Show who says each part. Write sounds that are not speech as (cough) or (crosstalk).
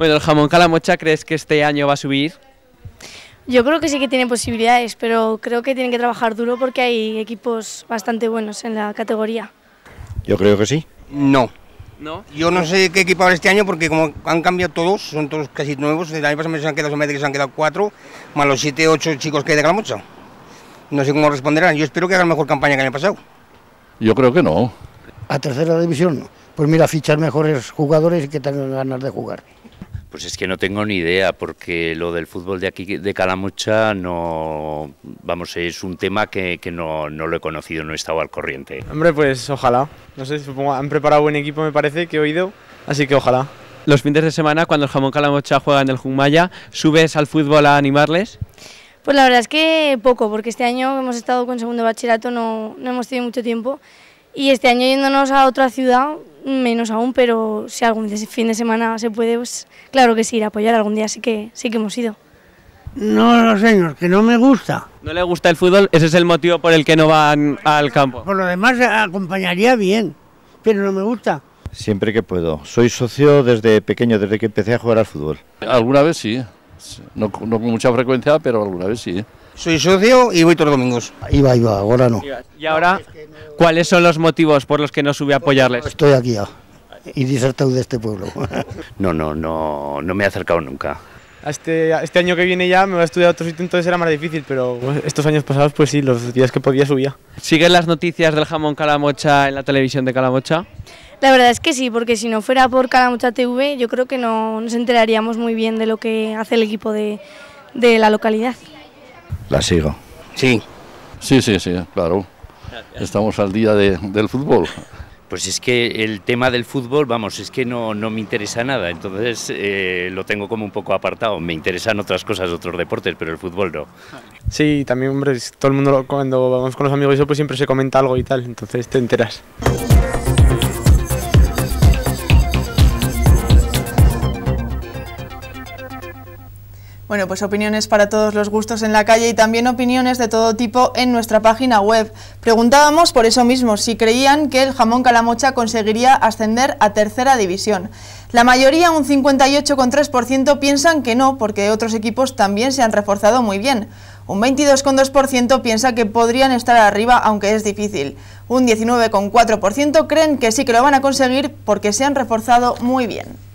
Speaker 1: Bueno, el jamón calamocha, ¿crees que este año va a subir?
Speaker 2: Yo creo que sí que tiene posibilidades, pero creo que tienen que trabajar duro porque hay equipos bastante buenos en la categoría.
Speaker 3: Yo creo que sí. No. ¿No? Yo no sé qué equipo habrá este año porque como han cambiado todos, son todos casi nuevos, el año pasado se han quedado, se han quedado cuatro, más los siete, ocho chicos que hay de Calamocha. No sé cómo responderán, yo espero que hagan mejor campaña que el año pasado. Yo creo que no. A tercera división, pues mira, fichar mejores jugadores y que tengan ganas de jugar. Pues es que no tengo ni idea, porque lo del fútbol de aquí, de Calamocha, no. Vamos, es un tema que, no, lo he conocido, no he estado al corriente.
Speaker 1: Hombre, pues ojalá. No sé, si han preparado buen equipo, me parece, que he oído, así que ojalá. Los fines de semana, cuando el jamón Calamocha juega en el Jumaya, ¿subes al fútbol a animarles?
Speaker 2: Pues la verdad es que poco, porque este año hemos estado con segundo bachillerato, no, no hemos tenido mucho tiempo. Y este año yéndonos a otra ciudad, menos aún, pero si algún fin de semana se puede, pues claro que sí, ir a apoyar algún día, sí que, sí que hemos ido.
Speaker 3: No, señor, que no me gusta.
Speaker 1: ¿No le gusta el fútbol? ¿Ese es el motivo por el que no van al campo?
Speaker 3: Por lo demás, acompañaría bien, pero no me gusta. Siempre que puedo. Soy socio desde pequeño, desde que empecé a jugar al fútbol. Alguna vez sí, no con mucha frecuencia, pero alguna vez sí. Soy socio y voy todos los domingos. Iba, iba, ahora no. Y ahora,
Speaker 1: ¿cuáles son los motivos por los que no sube a apoyarles? Estoy aquí ya, y disertado de este pueblo. (laughs)
Speaker 3: No, no, no, no me he acercado nunca.
Speaker 1: Este, este año que viene ya me voy a estudiar otro sitio, entonces era más difícil, pero estos años pasados, pues sí, los días que podía subía. ¿Siguen las noticias del jamón Calamocha en la televisión de Calamocha?
Speaker 2: La verdad es que sí, porque si no fuera por Calamocha TV, yo creo que no nos enteraríamos muy bien de lo que hace el equipo de, de la localidad
Speaker 3: la sigo. Sí. Sí, sí, sí, claro. Estamos al día de, del fútbol. Pues es que el tema del fútbol, vamos, es que no, no me interesa nada, entonces eh, lo tengo como un poco apartado. Me interesan otras cosas, otros deportes,
Speaker 1: pero el fútbol no. Sí, también, hombre, todo el mundo, cuando vamos con los amigos, eso, pues siempre se comenta algo y tal, entonces te enteras.
Speaker 2: Bueno, pues opiniones para todos los gustos en la calle y también opiniones de todo tipo en nuestra página web. Preguntábamos por eso mismo si creían que el jamón calamocha conseguiría ascender a tercera división. La mayoría, un 58,3%, piensan que no, porque otros equipos también se han reforzado muy bien. Un 22,2% piensa que podrían estar arriba, aunque es difícil. Un 19,4% creen que sí que lo van a conseguir porque se han reforzado muy bien.